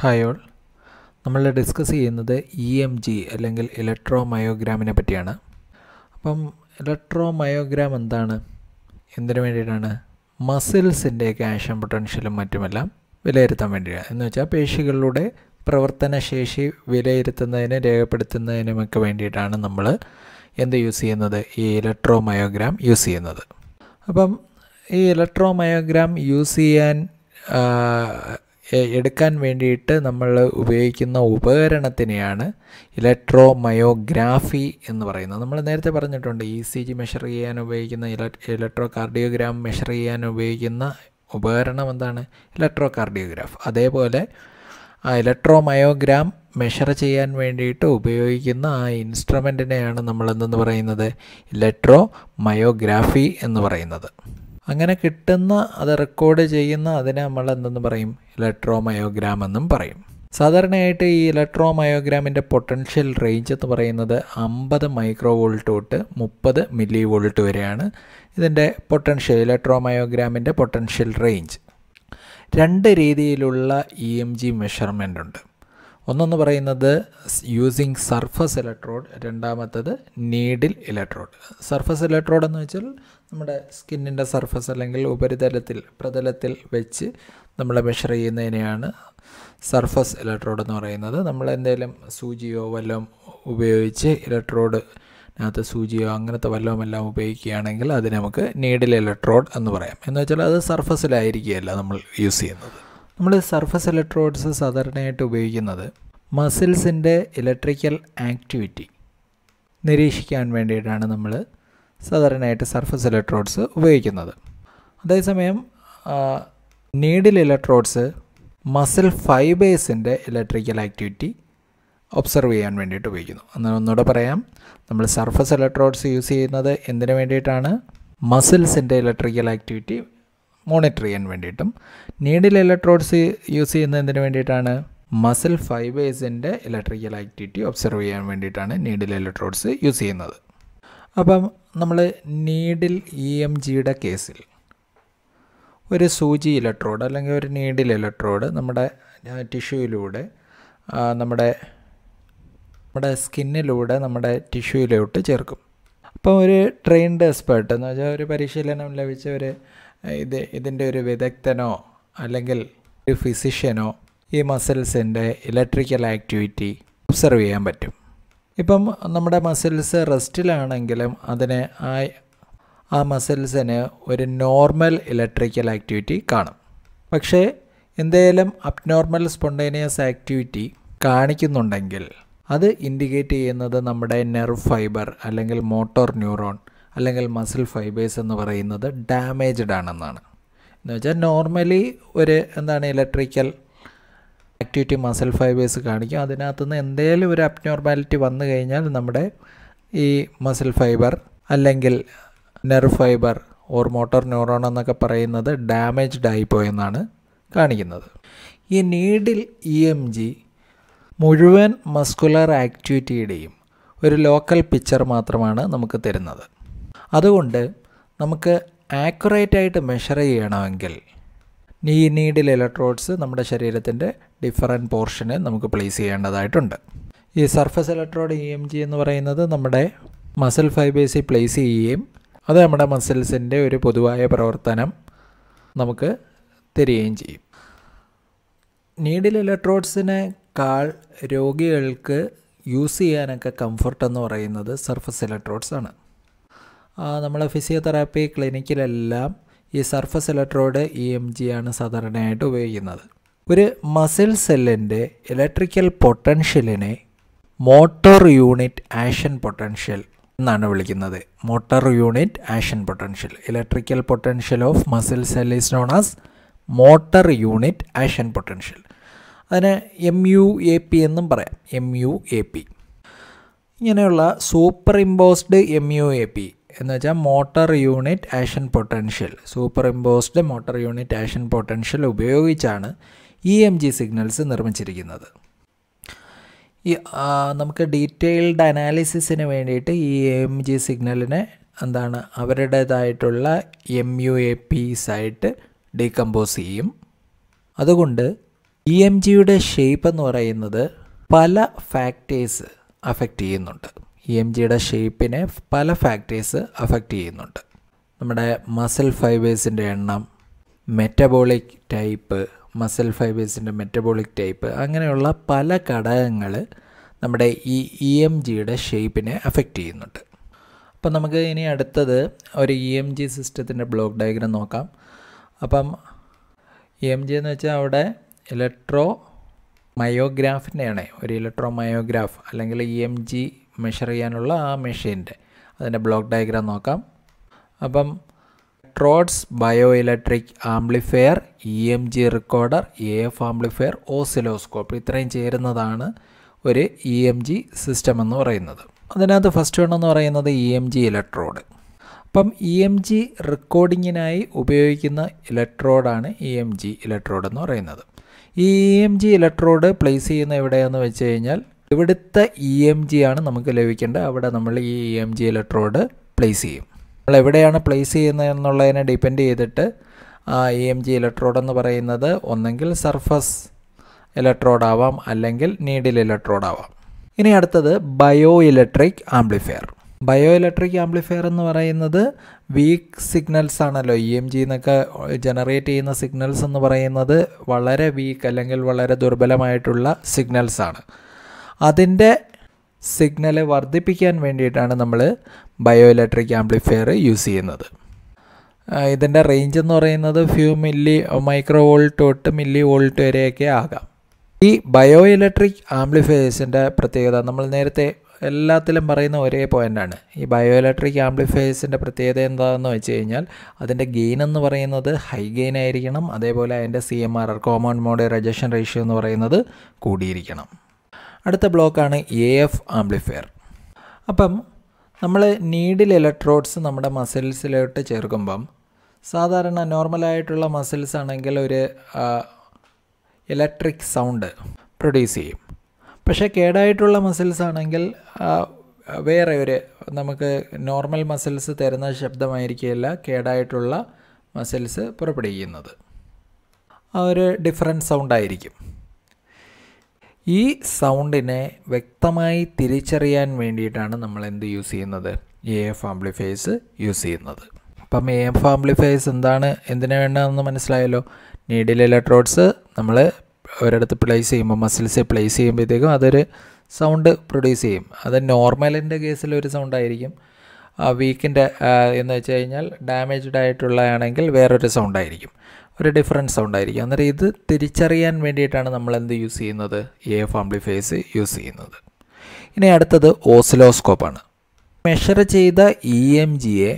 Hi all നമ്മൾ discuss ചെയ്യുന്നത് E M G അല്ലെങ്കിൽ ഇലക്ട്രോ മയോഗ്രാമിനെ പറ്റിയാണ് അപ്പം ഇലക്ട്രോ മയോഗ്രാം എന്താണ് എന്തിനു വേണ്ടിയിട്ടാണ് മസിൽസിൻ്റെ ആക്ഷൻ പൊട്ടൻഷ്യലും മറ്റുമെല്ലാം വിലയിരുത്താൻ വേണ്ടിയാണ് എന്ന് വെച്ചാൽ പേശികളുടെ പ്രവർത്തനശേഷി വിലയിരുത്തുന്നതിന് രേഖപ്പെടുത്തുന്നതിനുമൊക്കെ വേണ്ടിയിട്ടാണ് നമ്മൾ എന്ത് യൂസ് ചെയ്യുന്നത് ഈ ഇലക്ട്രോ മയോഗ്രാം യൂസ് ചെയ്യുന്നത് അപ്പം ഈ ഇലക്ട്രോ മയോഗ്രാം യൂസ് ചെയ്യാൻ എടുക്കാൻ വേണ്ടിയിട്ട് നമ്മൾ ഉപയോഗിക്കുന്ന ഉപകരണത്തിനെയാണ് ഇലക്ട്രോമയോഗ്രാഫി എന്ന് പറയുന്നത് നമ്മൾ നേരത്തെ പറഞ്ഞിട്ടുണ്ട് ഇ സി ജി മെഷർ ചെയ്യാൻ ഉപയോഗിക്കുന്ന ഇല ഇലക്ട്രോ കാർഡിയോഗ്രാം മെഷർ ചെയ്യാൻ ഉപയോഗിക്കുന്ന ഉപകരണം എന്താണ് ഇലക്ട്രോ കാർഡിയോഗ്രാഫ് അതേപോലെ ആ ഇലക്ട്രോമയോഗ്രാം മെഷർ ചെയ്യാൻ വേണ്ടിയിട്ട് ഉപയോഗിക്കുന്ന ആ ഇൻസ്ട്രുമെൻറ്റിനെയാണ് നമ്മളെന്തെന്ന് പറയുന്നത് ഇലക്ട്രോ മയോഗ്രാഫി എന്ന് പറയുന്നത് അങ്ങനെ കിട്ടുന്ന അത് റെക്കോർഡ് ചെയ്യുന്ന അതിനെ നമ്മൾ എന്തെന്ന് പറയും ഇലക്ട്രോമയോഗ്രാം എന്നും പറയും സാധാരണയായിട്ട് ഈ ഇലക്ട്രോമയോഗ്രാമിൻ്റെ പൊട്ടൻഷ്യൽ റേഞ്ച് എന്ന് പറയുന്നത് അമ്പത് മൈക്രോ വോൾട്ട് തൊട്ട് മുപ്പത് മില്ലി വോൾട്ട് വരെയാണ് ഇതിൻ്റെ പൊട്ടൻഷ്യൽ ഇലക്ട്രോമയോഗ്രാമിൻ്റെ പൊട്ടൻഷ്യൽ റേഞ്ച് രണ്ട് രീതിയിലുള്ള ഇ എം ജി മെഷർമെൻ്റ് ഉണ്ട് ഒന്നെന്ന് പറയുന്നത് യൂസിങ് സർഫസ് ഇലക്ട്രോഡ് രണ്ടാമത്തത് നീഡിൽ ഇലക്ട്രോഡ് സർഫസ് ഇലക്ട്രോഡ് എന്ന് വെച്ചാൽ നമ്മുടെ സ്കിന്നിൻ്റെ സർഫസ് അല്ലെങ്കിൽ ഉപരിതലത്തിൽ പ്രതലത്തിൽ വെച്ച് നമ്മൾ മെഷർ ചെയ്യുന്നതിനെയാണ് സർഫസ് ഇലക്ട്രോഡ് എന്ന് പറയുന്നത് നമ്മൾ എന്തെങ്കിലും സൂചിയോ വല്ലതും ഉപയോഗിച്ച് ഇലക്ട്രോഡ് അതിനകത്ത് സൂചിയോ അങ്ങനത്തെ വല്ലതുമെല്ലാം ഉപയോഗിക്കുകയാണെങ്കിൽ അത് നമുക്ക് നീഡിൽ ഇലക്ട്രോഡ് എന്ന് പറയാം എന്ന് വെച്ചാൽ അത് സർഫസിലായിരിക്കുകയല്ല നമ്മൾ യൂസ് ചെയ്യുന്നത് നമ്മൾ സർഫസ് ഇലക്ട്രോഡ്സ് സാധാരണയായിട്ട് ഉപയോഗിക്കുന്നത് മസിൽസിൻ്റെ ഇലക്ട്രിക്കൽ ആക്ടിവിറ്റി നിരീക്ഷിക്കാൻ വേണ്ടിയിട്ടാണ് നമ്മൾ സാധാരണയായിട്ട് സർഫസ് ഇലക്ട്രോഡ്സ് ഉപയോഗിക്കുന്നത് അതേസമയം നീഡിൽ ഇലക്ട്രോഡ്സ് മസിൽ ഫൈബേഴ്സിൻ്റെ ഇലക്ട്രിക്കൽ ആക്ടിവിറ്റി ഒബ്സർവ് ചെയ്യാൻ വേണ്ടിയിട്ട് ഉപയോഗിക്കുന്നു അന്ന് ഒന്നുകൂടെ പറയാം നമ്മൾ സർഫസ് ഇലക്ട്രോഡ്സ് യൂസ് ചെയ്യുന്നത് എന്തിനു വേണ്ടിയിട്ടാണ് മസിൽസിൻ്റെ ഇലക്ട്രിക്കൽ ആക്ടിവിറ്റി മോണിറ്റർ ചെയ്യാൻ വേണ്ടിയിട്ടും നീഡിൽ ഇലക്ട്രോഡ്സ് യൂസ് ചെയ്യുന്നതിന് വേണ്ടിയിട്ടാണ് മസിൽ ഫൈബേഴ്സിൻ്റെ ഇലക്ട്രിക്കൽ ആക്ടിവിറ്റി ഒബ്സർവ് ചെയ്യാൻ വേണ്ടിയിട്ടാണ് നീഡിൽ ഇലക്ട്രോഡ്സ് യൂസ് ചെയ്യുന്നത് അപ്പം നമ്മൾ നീഡിൽ ഇ e എം ജിയുടെ കേസിൽ ഒരു സൂചി ഇലക്ട്രോഡ് അല്ലെങ്കിൽ ഒരു നീഡിൽ ഇലക്ട്രോഡ് നമ്മുടെ ടിഷ്യൂയിലൂടെ നമ്മുടെ നമ്മുടെ സ്കിന്നിലൂടെ നമ്മുടെ ടിഷ്യൂയിലോട്ട് ചേർക്കും അപ്പോൾ ഒരു ട്രെയിൻഡ് എക്സ്പേർട്ട് എന്ന് വെച്ചാൽ ഒരു പരിശീലനം ലഭിച്ച ഒരു ഇത് ഇതിൻ്റെ ഒരു വിദഗ്ധനോ അല്ലെങ്കിൽ ഒരു ഫിസിഷ്യനോ ഈ മസിൽസിൻ്റെ ഇലക്ട്രിക്കൽ ആക്ടിവിറ്റി ഒബ്സർവ് ചെയ്യാൻ പറ്റും ഇപ്പം നമ്മുടെ മസിൽസ് റെസ്റ്റിലാണെങ്കിലും അതിന് ആ ആ മസിൽസിന് ഒരു നോർമൽ ഇലക്ട്രിക്കൽ ആക്ടിവിറ്റി കാണും പക്ഷേ എന്തേലും അബ്നോർമൽ സ്പോണ്ടേനിയസ് ആക്ടിവിറ്റി കാണിക്കുന്നുണ്ടെങ്കിൽ അത് ഇൻഡിക്കേറ്റ് ചെയ്യുന്നത് നമ്മുടെ നെർവ് ഫൈബർ അല്ലെങ്കിൽ മോട്ടോർ ന്യൂറോൺ അല്ലെങ്കിൽ മസിൽ ഫൈബേഴ്സ് എന്ന് പറയുന്നത് ഡാമേജ്ഡ് ആണെന്നാണ് എന്ന് വെച്ചാൽ നോർമലി ഒരു എന്താണ് ഇലക്ട്രിക്കൽ ആക്ടിവിറ്റി മസിൽ ഫൈബേഴ്സ് കാണിക്കും അതിനകത്തുനിന്ന് എന്തേലും ഒരു അബ്നോർമാലിറ്റി വന്നു കഴിഞ്ഞാൽ നമ്മുടെ ഈ മസിൽ ഫൈബർ അല്ലെങ്കിൽ nerve fibre or motor neuron എന്നൊക്കെ പറയുന്നത് ഡാമേജ്ഡ് ആയിപ്പോയെന്നാണ് കാണിക്കുന്നത് ഈ നീഡിൽ ഇ എം ജി മുഴുവൻ മസ്കുലർ ആക്ടിവിറ്റിയുടെയും ഒരു ലോക്കൽ പിക്ചർ മാത്രമാണ് നമുക്ക് തരുന്നത് അതുകൊണ്ട് നമുക്ക് ആക്യുറേറ്റ് ആയിട്ട് മെഷർ ചെയ്യണമെങ്കിൽ നീ നീഡിൽ ഇലക്ട്രോഡ്സ് നമ്മുടെ ശരീരത്തിൻ്റെ ഡിഫറൻറ്റ് പോർഷന് നമുക്ക് പ്ലേസ് ചെയ്യേണ്ടതായിട്ടുണ്ട് ഈ surface electrode E M G എന്ന് പറയുന്നത് നമ്മുടെ മസിൽ ഫൈബേഴ്സിൽ പ്ലേസ് ചെയ്യുകയും അത് നമ്മുടെ മസിൽസിൻ്റെ ഒരു പൊതുവായ പ്രവർത്തനം നമുക്ക് തരികയും ചെയ്യും നീഡിൽ ഇലക്ട്രോഡ്സിനെ കാൾ രോഗികൾക്ക് യൂസ് ചെയ്യാനൊക്കെ കംഫർട്ട് എന്ന് പറയുന്നത് സർഫസ് ഇലക്ട്രോഡ്സ് ആണ് നമ്മളെ ഫിസിയോതെറാപ്പി ക്ലിനിക്കിലെല്ലാം ഈ surface electrode E M G ആണ് സാധാരണയായിട്ട് ഉപയോഗിക്കുന്നത് ഒരു മസിൽ സെല്ലിൻ്റെ ഇലക്ട്രിക്കൽ പൊട്ടൻഷ്യലിനെ മോട്ടോർ യൂണിറ്റ് ആഷൻ പൊട്ടൻഷ്യൽ എന്നാണ് വിളിക്കുന്നത് motor unit action potential electrical potential of muscle cell is known as motor unit action potential അതിന് എം യു എ പി എന്നും പറയാം എം യു എ പി ഇങ്ങനെയുള്ള superimposed M U A P എന്ന് വെച്ചാൽ motor unit action potential superimposed motor unit action potential ഉപയോഗിച്ചാണ് E M G signals നിർമ്മിച്ചിരിക്കുന്നത് ഈ നമുക്ക് ഡീറ്റെയിൽഡ് അനാലിസിസിന് വേണ്ടിയിട്ട് ഈ എം ജി സിഗ്നലിനെ എന്താണ് അവരുടേതായിട്ടുള്ള എം യു എ പീസ് ആയിട്ട് ഡീകമ്പോസ് ചെയ്യും അതുകൊണ്ട് ഇ എം ജിയുടെ ഷേപ്പ് എന്ന് പറയുന്നത് പല ഫാക്ടേഴ്സ് അഫക്റ്റ് ചെയ്യുന്നുണ്ട് ഇ e എം ജിയുടെ ഷേപ്പിനെ പല ഫാക്ടേഴ്സ് അഫക്റ്റ് ചെയ്യുന്നുണ്ട് നമ്മുടെ മസിൽ ഫൈബേഴ്സിൻ്റെ എണ്ണം മെറ്റബോളിക് ടൈപ്പ് മസിൽ ഫൈബേഴ്സിൻ്റെ മെറ്റബോളിക് ടൈപ്പ് അങ്ങനെയുള്ള പല ഘടകങ്ങൾ നമ്മുടെ ഈ ഇ എം ജിയുടെ ഷേപ്പിനെ അഫക്റ്റ് ചെയ്യുന്നുണ്ട് അപ്പം നമുക്ക് ഇനി അടുത്തത് ഒരു ഇ എം ജി സിസ്റ്റത്തിൻ്റെ ബ്ലോക്ക് ഡയഗ്രാം നോക്കാം അപ്പം ഇ എം ജി എന്ന് വെച്ചാൽ അവിടെ ഇലക്ട്രോ മയോഗ്രാഫിനെയാണ് ഒരു ഇലക്ട്രോ മയോഗ്രാഫ് അല്ലെങ്കിൽ ഇ എം ജി മെഷർ ചെയ്യാനുള്ള ആ മെഷീൻ്റെ അതിൻ്റെ ബ്ലോക്ക് ഡയഗ്രാം നോക്കാം അപ്പം ട്രോഡ്സ് bio electric amplifier E M G recorder A F amplifier oscilloscope ഇത്രയും ചേരുന്നതാണ് ഒരു ഇ എം ജി സിസ്റ്റം എന്ന് പറയുന്നത് അതിനകത്ത് ഫസ്റ്റ് വൺ എന്ന് പറയുന്നത് ഇ എം ജി ഇലക്ട്രോഡ് അപ്പം ഇ എം ജി റെക്കോർഡിങ്ങിനായി ഉപയോഗിക്കുന്ന ഇലക്ട്രോഡാണ് ഇ എം ജി ഇലക്ട്രോഡ് എന്ന് പറയുന്നത് ഈ E e M G electrode place ചെയ്യുന്ന എവിടെയാണെന്ന് വെച്ച് കഴിഞ്ഞാൽ ഇവിടുത്തെ ഇ എം ജി ആണ് നമുക്ക് ലഭിക്കേണ്ടത് അവിടെ നമ്മൾ ഈ E M G electrode place ചെയ്യും നമ്മൾ എവിടെയാണ് പ്ലേസ് ചെയ്യുന്നത് എന്നുള്ളതിനെ ഡിപ്പെൻഡ് ചെയ്തിട്ട് ഇ എം ജി ഇലക്ട്രോഡ് എന്ന് പറയുന്നത് ഒന്നെങ്കിൽ സർഫസ് ഇലക്ട്രോഡ് ആവാം അല്ലെങ്കിൽ നീഡിൽ ഇലക്ട്രോഡ് ആവാം ഇനി അടുത്തത് bio electric amplifier bio electric amplifier എന്ന് പറയുന്നത് വീക്ക് സിഗ്നൽസ് ആണല്ലോ ഇ e എം ജി എന്നൊക്കെ ജനറേറ്റ് ചെയ്യുന്ന സിഗ്നൽസ് എന്ന് പറയുന്നത് വളരെ വീക്ക് അല്ലെങ്കിൽ വളരെ ദുർബലമായിട്ടുള്ള സിഗ്നൽസ് ആണ് അതിൻ്റെ സിഗ്നൽ വർദ്ധിപ്പിക്കാൻ വേണ്ടിയിട്ടാണ് നമ്മൾ ബയോ ഇലക്ട്രിക് ആംപ്ലിഫയർ യൂസ് ചെയ്യുന്നത് ഇതിൻ്റെ റേഞ്ച് എന്ന് പറയുന്നത് ഫ്യൂ മില്ലി മൈക്രോ വോൾട്ട് തൊട്ട് മില്ലി വോൾട്ട് വരെയൊക്കെ ആകാം ഈ ബയോ ഇലക്ട്രിക് ആംപ്ലിഫയേഴ്സിൻ്റെ പ്രത്യേകത നമ്മൾ നേരത്തെ എല്ലാത്തിലും പറയുന്ന ഒരേ പോയിൻ്റാണ് ഈ ബയോ ഇലക്ട്രിക് ആംപ്ലിഫയേഴ്സിൻ്റെ പ്രത്യേകത എന്താണെന്ന് വെച്ച് കഴിഞ്ഞാൽ അതിൻ്റെ ഗെയിൻ എന്ന് പറയുന്നത് ഹൈ ഗെയിൻ ആയിരിക്കണം അതേപോലെ അതിൻ്റെ C M R common mode rejection ratio എന്ന് പറയുന്നത് കൂടിയിരിക്കണം അടുത്ത ബ്ലോക്കാണ് എ എഫ് ആംപ്ലിഫയർ അപ്പം നമ്മൾ നീഡിൽ ഇലക്ട്രോഡ്സ് നമ്മുടെ മസിൽസിലോട്ട് ചേർക്കുമ്പം സാധാരണ നോർമലായിട്ടുള്ള മസിൽസ് ആണെങ്കിൽ ഒരു ഇലക്ട്രിക് സൗണ്ട് പ്രൊഡ്യൂസ് ചെയ്യും പക്ഷേ കേടായിട്ടുള്ള മസിൽസ് ആണെങ്കിൽ വേറെ ഒരു നമുക്ക് നോർമൽ മസിൽസ് തരുന്ന ശബ്ദമായിരിക്കില്ല കേടായിട്ടുള്ള മസിൽസ് പുറപ്പെടുവിക്കുന്നത് ആ ഒരു ഡിഫറെൻറ്റ് സൗണ്ടായിരിക്കും ഈ സൗണ്ടിനെ വ്യക്തമായി തിരിച്ചറിയാൻ വേണ്ടിയിട്ടാണ് നമ്മൾ എന്ത് യൂസ് ചെയ്യുന്നത് എ എഫ് ആംബ്ലിഫയേഴ്സ് യൂസ് ചെയ്യുന്നത് അപ്പം എ എഫ് ആംബ്ലിഫയേഴ്സ് എന്താണ് എന്തിനു വേണ്ടതെന്ന് മനസ്സിലായല്ലോ നീഡിൽ ഇലക്ട്രോഡ്സ് നമ്മൾ ഒരിടത്ത് പ്ലേസ് ചെയ്യുമ്പോൾ മസിൽസ് പ്ലേസ് ചെയ്യുമ്പോഴത്തേക്കും അതൊരു സൗണ്ട് പ്രൊഡ്യൂസ് ചെയ്യും അത് നോർമലിൻ്റെ കേസിൽ ഒരു സൗണ്ടായിരിക്കും വീക്കിൻ്റെ എന്ന് വെച്ച് കഴിഞ്ഞാൽ ഡാമേജ്ഡ് ആയിട്ടുള്ളതാണെങ്കിൽ വേറൊരു സൗണ്ടായിരിക്കും ഒരു ഡിഫറൻസ് സൗണ്ട് ആയിരിക്കും അന്നേരം ഇത് തിരിച്ചറിയാൻ വേണ്ടിയിട്ടാണ് നമ്മൾ എന്ത് യൂസ് ചെയ്യുന്നത് എ എഫ് ആംപ്ലിഫേഴ്സ് യൂസ് ചെയ്യുന്നത് ഇനി അടുത്തത് ഓസിലോസ്കോപ്പാണ് മെഷർ ചെയ്ത ഇ എം ജിയെ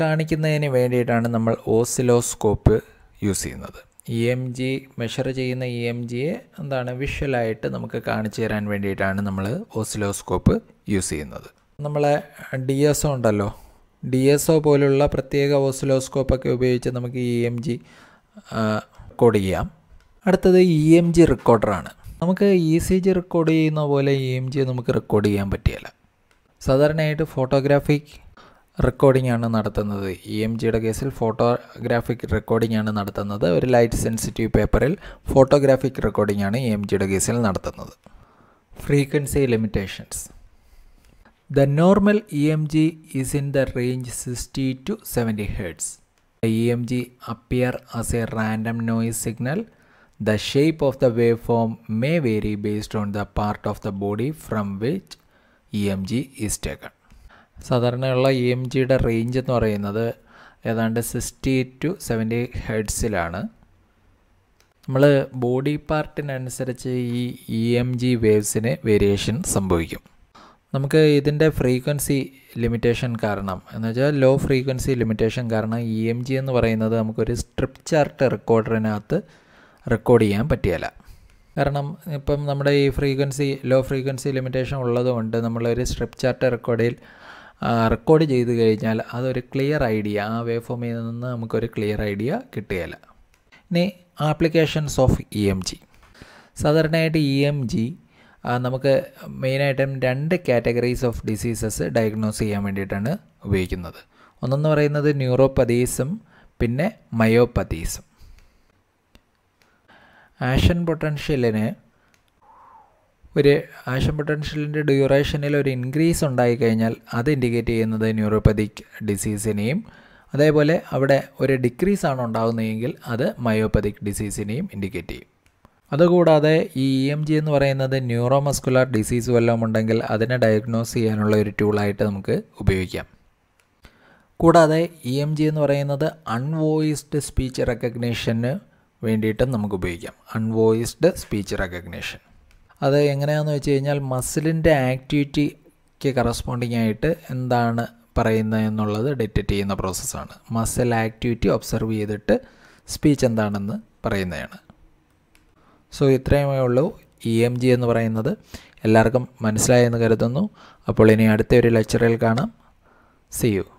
കാണിക്കുന്നതിന് വേണ്ടിയിട്ടാണ് നമ്മൾ ഓസിലോസ്കോപ്പ് യൂസ് ചെയ്യുന്നത് ഇ എം ജി മെഷർ ചെയ്യുന്ന ഇ e എം ജിയെ എന്താണ് വിഷ്വലായിട്ട് നമുക്ക് കാണിച്ചു തരാൻ വേണ്ടിയിട്ടാണ് നമ്മൾ ഓസിലോസ്കോപ്പ് യൂസ് ചെയ്യുന്നത് നമ്മളെ ഡി എസ് ഉണ്ടല്ലോ ഡി എസ് ഒ പോലുള്ള പ്രത്യേക ഓസിലോസ്കോപ്പൊക്കെ ഉപയോഗിച്ച് നമുക്ക് ഇ എം ജി റെക്കോർഡ് ചെയ്യാം അടുത്തത് ഇ എം ജി റെക്കോർഡറാണ് നമുക്ക് ഇ സി ജി റെക്കോർഡ് ചെയ്യുന്ന പോലെ ഇ എം ജി നമുക്ക് റെക്കോർഡ് ചെയ്യാൻ പറ്റിയല്ല സാധാരണയായിട്ട് ഫോട്ടോഗ്രാഫിക് റെക്കോർഡിംഗ് ആണ് നടത്തുന്നത് ഇ e എം ജിയുടെ കേസിൽ ഫോട്ടോഗ്രാഫിക് റെക്കോർഡിംഗ് ആണ് നടത്തുന്നത് ഒരു ലൈറ്റ് സെൻസിറ്റീവ് പേപ്പറിൽ ഫോട്ടോഗ്രാഫിക് റെക്കോർഡിംഗ് ആണ് ഇ e എം ജിയുടെ കേസിൽ നടത്തുന്നത് frequency limitations The normal EMG is in the range 60 to 70 Hz. The EMG appear as a random noise signal. The shape of the waveform may vary based on the part of the body from which EMG is taken. സാധാരണയുള്ള EMG M ജിയുടെ range എന്ന് പറയുന്നത് ഏതാണ്ട് sixty to seventy ഹെഡ്സിലാണ് നമ്മൾ body പാർട്ടിനനുസരിച്ച് ഈ E M variation സംഭവിക്കും നമുക്ക് ഇതിൻ്റെ ഫ്രീക്വൻസി ലിമിറ്റേഷൻ കാരണം എന്ന് വെച്ചാൽ ലോ ഫ്രീക്വൻസി ലിമിറ്റേഷൻ കാരണം ഇ എം ജി എന്ന് പറയുന്നത് നമുക്കൊരു സ്ട്രിപ്പ് ചാർട്ട് റെക്കോർഡറിനകത്ത് റെക്കോർഡ് ചെയ്യാൻ പറ്റിയല്ല കാരണം ഇപ്പം നമ്മുടെ ഈ ഫ്രീക്വൻസി ലോ ഫ്രീക്വൻസി ലിമിറ്റേഷൻ ഉള്ളതുകൊണ്ട് നമ്മളൊരു സ്ട്രിപ്പ് ചാർട്ട് റെക്കോർഡിൽ റെക്കോർഡ് ചെയ്ത് കഴിഞ്ഞാൽ അതൊരു ക്ലിയർ ഐഡിയ ആ വേ ഫോമിൽ നിന്ന് നമുക്കൊരു ക്ലിയർ ഐഡിയ കിട്ടുകയില്ല ഇനി applications of E M G സാധാരണയായിട്ട് ഇ എം ജി നമുക്ക് മെയിനായിട്ടും രണ്ട് കാറ്റഗറീസ് ഓഫ് ഡിസീസസ് ഡയഗ്നോസ് ചെയ്യാൻ വേണ്ടിയിട്ടാണ് ഉപയോഗിക്കുന്നത് ഒന്നെന്ന് പറയുന്നത് ന്യൂറോപ്പതീസും പിന്നെ മയോപ്പതീസും ആഷൻ പൊട്ടൻഷ്യലിന് ഒരു ആഷൻ പൊട്ടൻഷ്യലിൻ്റെ ഡ്യൂറേഷനിൽ ഒരു ഇൻക്രീസ് ഉണ്ടായിക്കഴിഞ്ഞാൽ അത് ഇൻഡിക്കേറ്റ് ചെയ്യുന്നത് ന്യൂറോപ്പതിക് ഡിസീസിനെയും അതേപോലെ അവിടെ ഒരു ഡിക്രീസ് ആണ് ഉണ്ടാകുന്നതെങ്കിൽ അത് മയോപ്പതിക് ഡിസീസിനെയും ഇൻഡിക്കേറ്റ് ചെയ്യും അതുകൂടാതെ ഈ ഇ എം ജി എന്ന് പറയുന്നത് ന്യൂറോ മസ്കുലാർ ഡിസീസ് വല്ലതും ഉണ്ടെങ്കിൽ അതിനെ ഡയഗ്നോസ് ചെയ്യാനുള്ള ഒരു ടൂളായിട്ട് നമുക്ക് ഉപയോഗിക്കാം കൂടാതെ ഇ എം ജി എന്ന് പറയുന്നത് അൺവോയിസ്ഡ് സ്പീച്ച് റെക്കഗ്നേഷന് വേണ്ടിയിട്ടും നമുക്ക് ഉപയോഗിക്കാം അൺവോയിസ്ഡ് സ്പീച്ച് റെക്കഗ്നേഷൻ അത് എങ്ങനെയാണെന്ന് വെച്ച് കഴിഞ്ഞാൽ മസിലിൻ്റെ ആക്ടിവിറ്റിക്ക് കറസ്പോണ്ടിങ് ആയിട്ട് എന്താണ് പറയുന്നത് എന്നുള്ളത് ഡിറ്റക്റ്റ് ചെയ്യുന്ന പ്രോസസ്സാണ് മസിൽ ആക്ടിവിറ്റി ഒബ്സർവ് ചെയ്തിട്ട് സ്പീച്ച് എന്താണെന്ന് പറയുന്നതാണ് സോ ഇത്രയുമേ ഉള്ളൂ ഇ എം ജി എന്ന് പറയുന്നത് എല്ലാവർക്കും മനസ്സിലായെന്ന് കരുതുന്നു അപ്പോൾ ഇനി അടുത്ത ഒരു ലെക്ചറിൽ കാണാം സി യു